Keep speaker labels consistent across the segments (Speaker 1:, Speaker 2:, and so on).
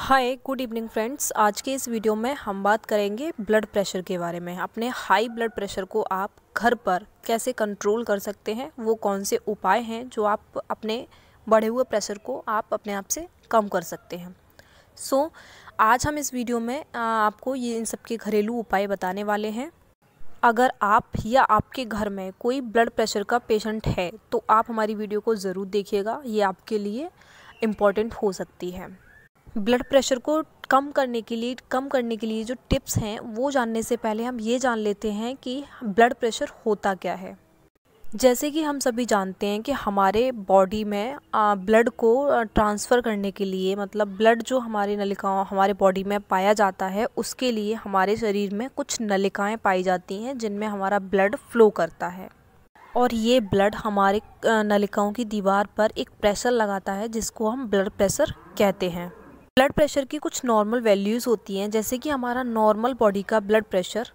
Speaker 1: hi good evening friends आज के इस वीडियो में हम बात करेंगे ब्लड प्रेशर के बारे में अपने हाई ब्लड प्रेशर को आप घर पर कैसे कंट्रोल कर सकते हैं वो कौन से उपाय हैं जो आप अपने बढ़े हुए प्रेशर को आप अपने आप से कम कर सकते हैं सो so, आज हम इस वीडियो में आपको ये इन सब के घरेलू उपाय बताने वाले हैं अगर आप या आपके घर में कोई ब्लड प्रेशर का पेशेंट है तो आप हमारी वीडियो को ज़रूर देखिएगा ये आपके लिए इम्पॉर्टेंट हो सकती है ब्लड प्रेशर को कम करने के लिए कम करने के लिए जो टिप्स हैं वो जानने से पहले हम ये जान लेते हैं कि ब्लड प्रेशर होता क्या है जैसे कि हम सभी जानते हैं कि हमारे बॉडी में ब्लड को ट्रांसफ़र करने के लिए मतलब ब्लड जो हमारे नलिकाओं हमारे बॉडी में पाया जाता है उसके लिए हमारे शरीर में कुछ नलिकाएं पाई जाती हैं जिनमें हमारा ब्लड फ्लो करता है और ये ब्लड हमारे नलिकाओं की दीवार पर एक प्रेशर लगाता है जिसको हम ब्लड प्रेशर कहते हैं ब्लड प्रेशर की कुछ नॉर्मल वैल्यूज़ होती हैं जैसे कि हमारा नॉर्मल बॉडी का ब्लड प्रेशर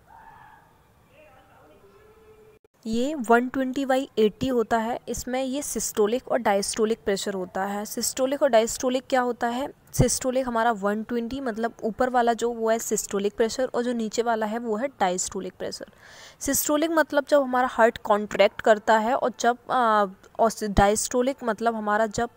Speaker 1: ये 120 ट्वेंटी बाई एटी होता है इसमें ये सिस्टोलिक और डायस्टोलिक प्रेशर होता है सिस्टोलिक और डायस्टोलिक क्या होता है सिस्टोलिक हमारा 120 मतलब ऊपर वाला जो वो है सिस्टोलिक प्रेशर और जो नीचे वाला है वो है डाइस्टोलिक प्रेशर सिस्टोलिक मतलब जब हमारा हार्ट कॉन्ट्रैक्ट करता है और जब डाइस्टोलिक मतलब हमारा जब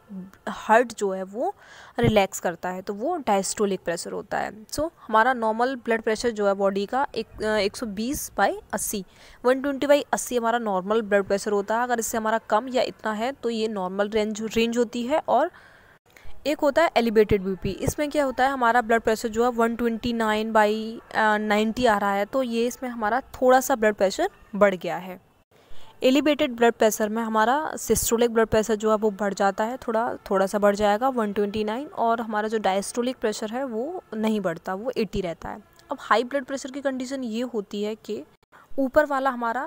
Speaker 1: हार्ट जो है वो रिलैक्स करता है तो वो डायस्टोलिक प्रेशर होता है सो so, हमारा नॉर्मल ब्लड प्रेशर जो है बॉडी का एक एक सौ बीस बाई अस्सी वन ट्वेंटी बाई अस्सी हमारा नॉर्मल ब्लड प्रेशर होता है अगर इससे हमारा कम या इतना है तो ये नॉर्मल रेंज रेंज होती है और एक होता है एलिवेटेड बीपी इसमें क्या होता है हमारा ब्लड प्रेशर जो है 129 ट्वेंटी नाइन बाई नाइन्टी आ रहा है तो ये इसमें हमारा थोड़ा सा ब्लड प्रेशर बढ़ गया है एलिवेटेड ब्लड प्रेशर में हमारा सिस्टोलिक ब्लड प्रेशर जो है वो बढ़ जाता है थोड़ा थोड़ा सा बढ़ जाएगा 129 और हमारा जो डायस्टोलिक प्रेशर है वो नहीं बढ़ता वो 80 रहता है अब हाई ब्लड प्रेशर की कंडीशन ये होती है कि ऊपर वाला हमारा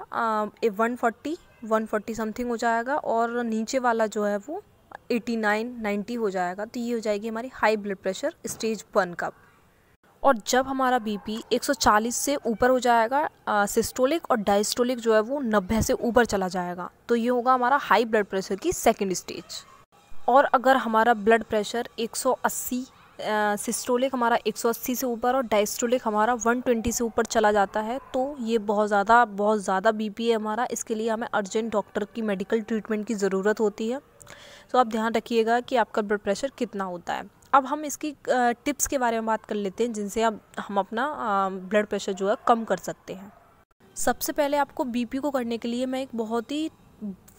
Speaker 1: one forty one forty something हो जाएगा और नीचे वाला जो है वो एटी नाइन नाइन्टी हो जाएगा तो ये हो जाएगी हमारी high blood pressure stage one का और जब हमारा बीपी 140 से ऊपर हो जाएगा आ, सिस्टोलिक और डायस्टोलिक जो है वो 90 से ऊपर चला जाएगा तो ये होगा हमारा हाई ब्लड प्रेशर की सेकेंड स्टेज और अगर हमारा ब्लड प्रेशर 180 सिस्टोलिक हमारा 180 से ऊपर और डायस्टोलिक हमारा 120 से ऊपर चला जाता है तो ये बहुत ज़्यादा बहुत ज़्यादा बीपी है हमारा इसके लिए हमें अर्जेंट डॉक्टर की मेडिकल ट्रीटमेंट की ज़रूरत होती है सो तो आप ध्यान रखिएगा कि आपका ब्लड प्रेशर कितना होता है अब हम इसकी टिप्स के बारे में बात कर लेते हैं जिनसे अब हम अपना ब्लड प्रेशर जो है कम कर सकते हैं सबसे पहले आपको बीपी को करने के लिए मैं एक बहुत ही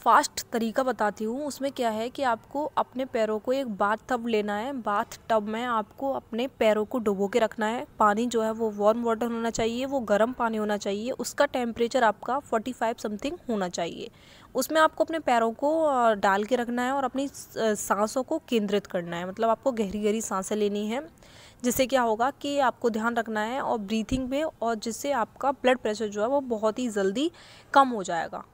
Speaker 1: फास्ट तरीका बताती हूँ उसमें क्या है कि आपको अपने पैरों को एक बाथ टब लेना है बाथ टब में आपको अपने पैरों को डुबो के रखना है पानी जो है वो वार्म वाटर होना चाहिए वो गर्म पानी होना चाहिए उसका टेम्परेचर आपका 45 समथिंग होना चाहिए उसमें आपको अपने पैरों को डाल के रखना है और अपनी सांसों को केंद्रित करना है मतलब आपको गहरी गहरी सांसें लेनी है जिससे क्या होगा कि आपको ध्यान रखना है और ब्रीथिंग पे और जिससे आपका ब्लड प्रेशर जो है वो बहुत ही जल्दी कम हो जाएगा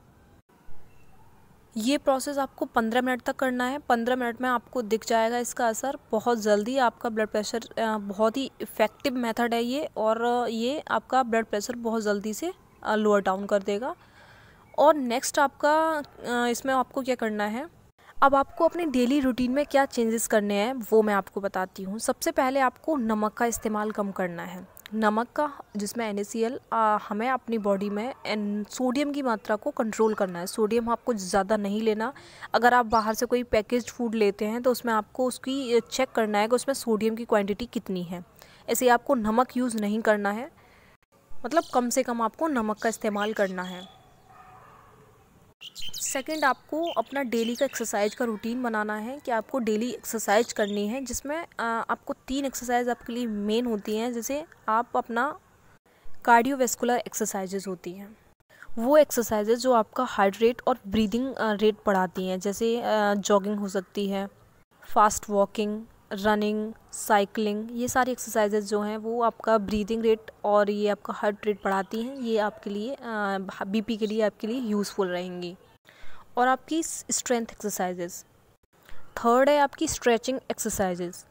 Speaker 1: ये प्रोसेस आपको पंद्रह मिनट तक करना है पंद्रह मिनट में आपको दिख जाएगा इसका असर बहुत जल्दी आपका ब्लड प्रेशर बहुत ही इफ़ेक्टिव मेथड है ये और ये आपका ब्लड प्रेशर बहुत जल्दी से लोअर डाउन कर देगा और नेक्स्ट आपका इसमें आपको क्या करना है अब आपको अपने डेली रूटीन में क्या चेंजेस करने हैं वो मैं आपको बताती हूँ सबसे पहले आपको नमक का इस्तेमाल कम करना है नमक का जिसमें एन हमें अपनी बॉडी में सोडियम की मात्रा को कंट्रोल करना है सोडियम आपको ज़्यादा नहीं लेना अगर आप बाहर से कोई पैकेज फूड लेते हैं तो उसमें आपको उसकी चेक करना है कि उसमें सोडियम की क्वांटिटी कितनी है ऐसे आपको नमक यूज़ नहीं करना है मतलब कम से कम आपको नमक का इस्तेमाल करना है सेकंड आपको अपना डेली का एक्सरसाइज का रूटीन बनाना है कि आपको डेली एक्सरसाइज करनी है जिसमें आपको तीन एक्सरसाइज आपके लिए मेन होती हैं जैसे आप अपना कार्डियोवेस्कुलर एक्सरसाइजेज होती हैं वो एक्सरसाइजेज जो आपका हार्ट रेट और ब्रीदिंग रेट बढ़ाती हैं जैसे जॉगिंग हो सकती है फास्ट वॉकिंग रनिंग साइकिलिंग ये सारी एक्सरसाइजेज जो हैं वो आपका ब्रीदिंग रेट और ये आपका हार्ट रेट बढ़ाती हैं ये आपके लिए बीपी के लिए आपके लिए यूज़फुल रहेंगी और आपकी स्ट्रेंथ एक्सरसाइजेज थर्ड है आपकी स्ट्रेचिंग एक्सरसाइजेज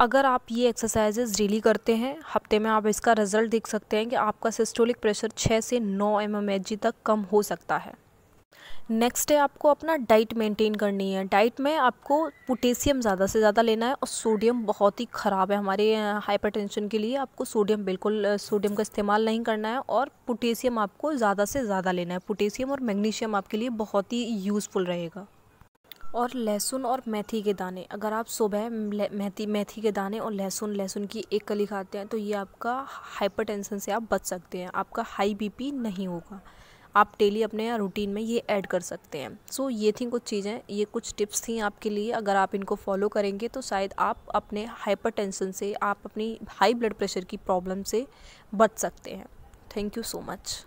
Speaker 1: अगर आप ये एक्सरसाइजेज डेली करते हैं हफ्ते में आप इसका रिज़ल्ट देख सकते हैं कि आपका सिस्टोलिक प्रेशर 6 से 9 एम एम तक कम हो सकता है नेक्स्ट है आपको अपना डाइट मेंटेन करनी है डाइट में आपको पोटेशियम ज़्यादा से ज़्यादा लेना है और सोडियम बहुत ही ख़राब है हमारे हाइपरटेंशन के लिए आपको सोडियम बिल्कुल सोडियम का इस्तेमाल नहीं करना है और पोटेशियम आपको ज़्यादा से ज़्यादा लेना है पोटेशियम और मैग्नीशियम आपके लिए बहुत ही यूज़फुल रहेगा और लहसुन और मेथी के दाने अगर आप सुबह मेथी मेथी के दाने और लहसुन लहसुन की एक कली खाते हैं तो ये आपका हाइपरटेंशन से आप बच सकते हैं आपका हाई बीपी नहीं होगा आप डेली अपने रूटीन में ये ऐड कर सकते हैं सो so, ये थी कुछ चीज़ें ये कुछ टिप्स थी आपके लिए अगर आप इनको फॉलो करेंगे तो शायद आप अपने हाइपर से आप अपनी हाई ब्लड प्रेशर की प्रॉब्लम से बच सकते हैं थैंक यू सो मच